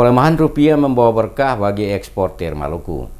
Pelemahan rupiah membawa berkah bagi eksportir Maluku.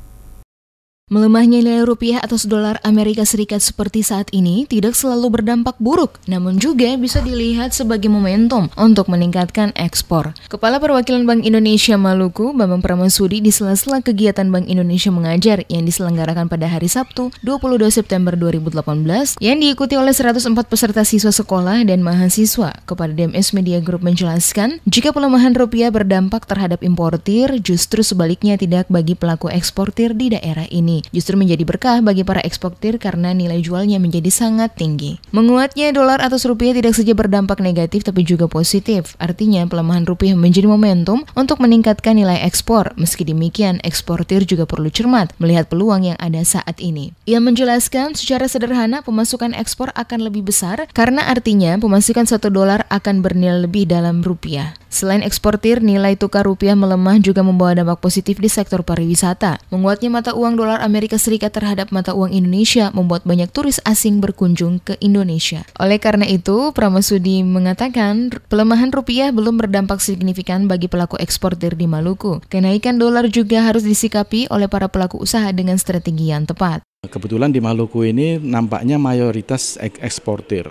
Melemahnya nilai rupiah atas dolar Amerika Serikat seperti saat ini tidak selalu berdampak buruk, namun juga bisa dilihat sebagai momentum untuk meningkatkan ekspor. Kepala Perwakilan Bank Indonesia Maluku, Bambang Pramasudi, di sela-sela kegiatan Bank Indonesia Mengajar yang diselenggarakan pada hari Sabtu, 22 September 2018, yang diikuti oleh 104 peserta siswa sekolah dan mahasiswa. Kepada DMS Media Group menjelaskan, jika pelemahan rupiah berdampak terhadap importir, justru sebaliknya tidak bagi pelaku eksportir di daerah ini justru menjadi berkah bagi para eksportir karena nilai jualnya menjadi sangat tinggi. Menguatnya dolar atau rupiah tidak saja berdampak negatif tapi juga positif. Artinya pelemahan rupiah menjadi momentum untuk meningkatkan nilai ekspor. Meski demikian, eksportir juga perlu cermat melihat peluang yang ada saat ini. Ia menjelaskan secara sederhana pemasukan ekspor akan lebih besar karena artinya pemasukan satu dolar akan bernilai lebih dalam rupiah. Selain eksportir, nilai tukar rupiah melemah juga membawa dampak positif di sektor pariwisata. Menguatnya mata uang dolar Amerika Serikat terhadap mata uang Indonesia membuat banyak turis asing berkunjung ke Indonesia. Oleh karena itu, Pramasudi mengatakan pelemahan rupiah belum berdampak signifikan bagi pelaku eksportir di Maluku. Kenaikan dolar juga harus disikapi oleh para pelaku usaha dengan strategi yang tepat. Kebetulan di Maluku ini nampaknya mayoritas eksportir.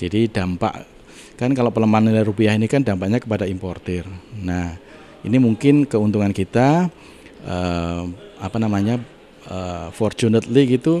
Jadi dampak Kan kalau pelemahan nilai rupiah ini kan dampaknya kepada importer. Nah, ini mungkin keuntungan kita uh, apa namanya uh, fortunately gitu uh,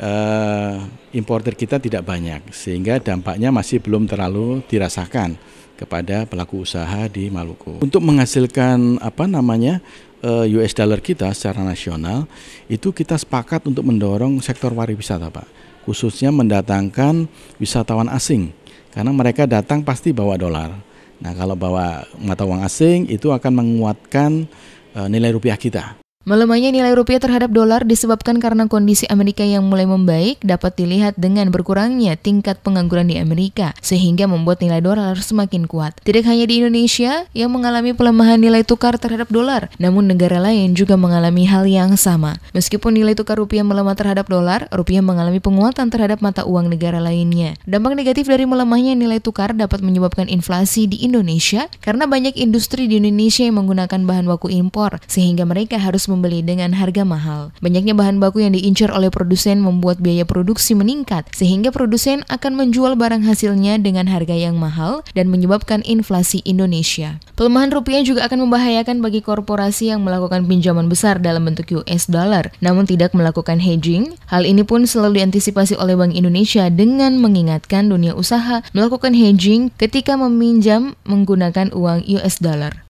eh, importer kita tidak banyak sehingga dampaknya masih belum terlalu dirasakan kepada pelaku usaha di Maluku. Untuk menghasilkan apa namanya uh, US dollar kita secara nasional itu kita sepakat untuk mendorong sektor pariwisata, Pak. Khususnya mendatangkan wisatawan asing karena mereka datang pasti bawa dolar. Nah, kalau bawa mata uang asing itu akan menguatkan eh, nilai rupiah kita. Melemahnya nilai rupiah terhadap dolar disebabkan karena kondisi Amerika yang mulai membaik dapat dilihat dengan berkurangnya tingkat pengangguran di Amerika, sehingga membuat nilai dolar semakin kuat. Tidak hanya di Indonesia yang mengalami pelemahan nilai tukar terhadap dolar, namun negara lain juga mengalami hal yang sama. Meskipun nilai tukar rupiah melemah terhadap dolar, rupiah mengalami penguatan terhadap mata uang negara lainnya. Dampak negatif dari melemahnya nilai tukar dapat menyebabkan inflasi di Indonesia karena banyak industri di Indonesia yang menggunakan bahan baku impor, sehingga mereka harus membeli dengan harga mahal. Banyaknya bahan baku yang diincar oleh produsen membuat biaya produksi meningkat, sehingga produsen akan menjual barang hasilnya dengan harga yang mahal dan menyebabkan inflasi Indonesia. Pelemahan rupiah juga akan membahayakan bagi korporasi yang melakukan pinjaman besar dalam bentuk US dollar, namun tidak melakukan hedging. Hal ini pun selalu diantisipasi oleh Bank Indonesia dengan mengingatkan dunia usaha melakukan hedging ketika meminjam menggunakan uang US dollar.